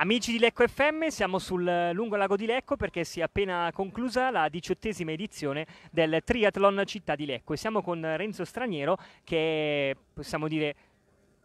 Amici di Lecco FM, siamo sul eh, lungo lago di Lecco perché si è appena conclusa la diciottesima edizione del Triathlon Città di Lecco e siamo con Renzo Straniero che possiamo dire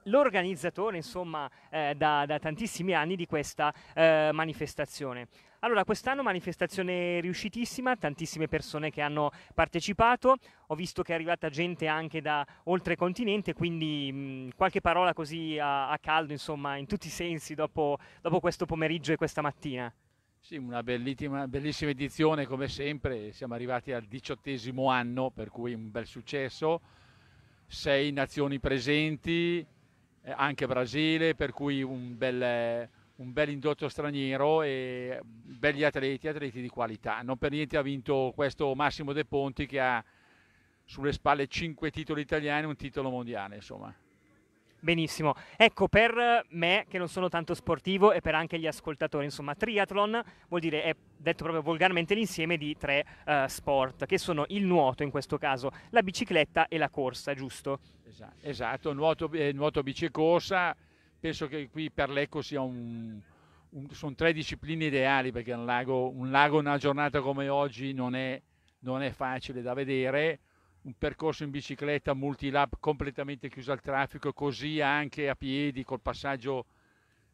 l'organizzatore, insomma, eh, da, da, tantissimi anni di questa eh, manifestazione. Allora, quest'anno manifestazione riuscitissima, tantissime persone che hanno partecipato, ho visto che è arrivata gente anche da oltre continente, quindi mh, qualche parola così a, a, caldo, insomma, in tutti i sensi dopo, dopo questo pomeriggio e questa mattina. Sì, una bellissima, bellissima edizione come sempre, siamo arrivati al diciottesimo anno, per cui un bel successo, sei nazioni presenti, eh, anche Brasile, per cui un bel, un bel, indotto straniero e belli atleti, atleti di qualità. Non per niente ha vinto questo Massimo De Ponti che ha sulle spalle cinque titoli italiani e un titolo mondiale, insomma. Benissimo. Ecco, per me, che non sono tanto sportivo, e per anche gli ascoltatori, insomma, triathlon vuol dire, è detto proprio volgarmente, l'insieme di tre uh, sport, che sono il nuoto in questo caso, la bicicletta e la corsa, giusto? Esatto, esatto. nuoto, eh, nuoto bicicorsa, penso che qui per l'Eco sia un, un, sono tre discipline ideali, perché un lago, un lago una giornata come oggi non è, non è facile da vedere, un percorso in bicicletta multilab completamente chiuso al traffico, e così anche a piedi col passaggio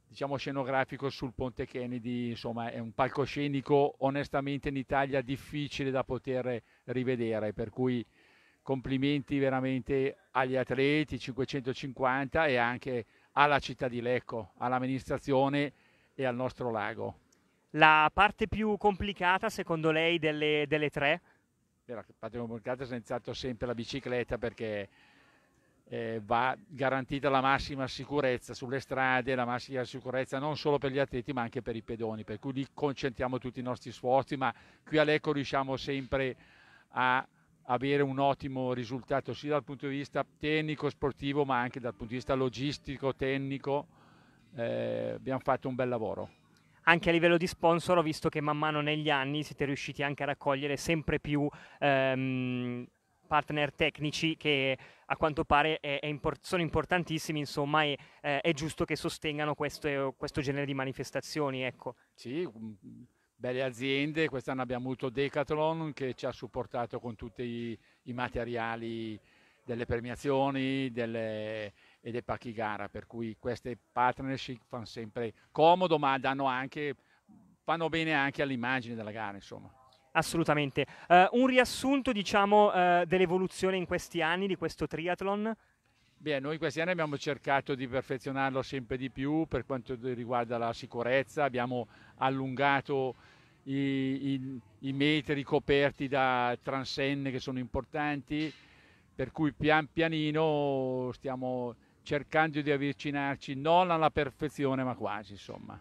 diciamo scenografico sul ponte Kennedy, insomma è un palcoscenico onestamente in Italia difficile da poter rivedere, per cui complimenti veramente agli atleti 550 e anche alla città di Lecco, all'amministrazione e al nostro lago. La parte più complicata secondo lei delle, delle tre? Beh, Patrimonio patria ha senz'altro sempre la bicicletta perché eh, va garantita la massima sicurezza sulle strade, la massima sicurezza non solo per gli atleti ma anche per i pedoni, per cui lì concentriamo tutti i nostri sforzi, ma qui a Lecco riusciamo sempre a avere un ottimo risultato sia dal punto di vista tecnico, sportivo, ma anche dal punto di vista logistico, tecnico. Eh, abbiamo fatto un bel lavoro anche a livello di sponsor ho visto che man mano negli anni siete riusciti anche a raccogliere sempre più ehm, partner tecnici che a quanto pare è, è import- sono importantissimi, insomma, e eh, è giusto che sostengano questo, eh, questo genere di manifestazioni. Ecco. Sì, mm, belle aziende, quest'anno abbiamo avuto Decathlon che ci ha supportato con tutti i, i materiali delle premiazioni, delle, ed è parchi per cui queste partnership fanno sempre comodo, ma danno anche, fanno bene anche all'immagine della gara, insomma. Assolutamente. Uh, un riassunto, diciamo, uh, dell'evoluzione in questi anni di questo triathlon? Beh, noi in questi anni abbiamo cercato di perfezionarlo sempre di più per quanto riguarda la sicurezza, abbiamo allungato i, i, i metri coperti da transenne che sono importanti, per cui pian pianino stiamo cercando di avvicinarci non alla perfezione ma quasi insomma.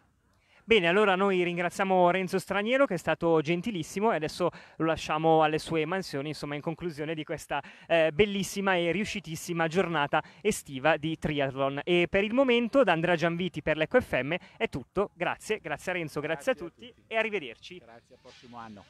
Bene, allora noi ringraziamo Renzo Straniero che è stato gentilissimo e adesso lo lasciamo alle sue mansioni, insomma, in conclusione di questa eh, bellissima e riuscitissima giornata estiva di triathlon. E per il momento da Andrea Gianviti per l'EcoFM è tutto. Grazie, grazie a Renzo, grazie, grazie a, tutti a, tutti, e arrivederci. Grazie, al prossimo anno.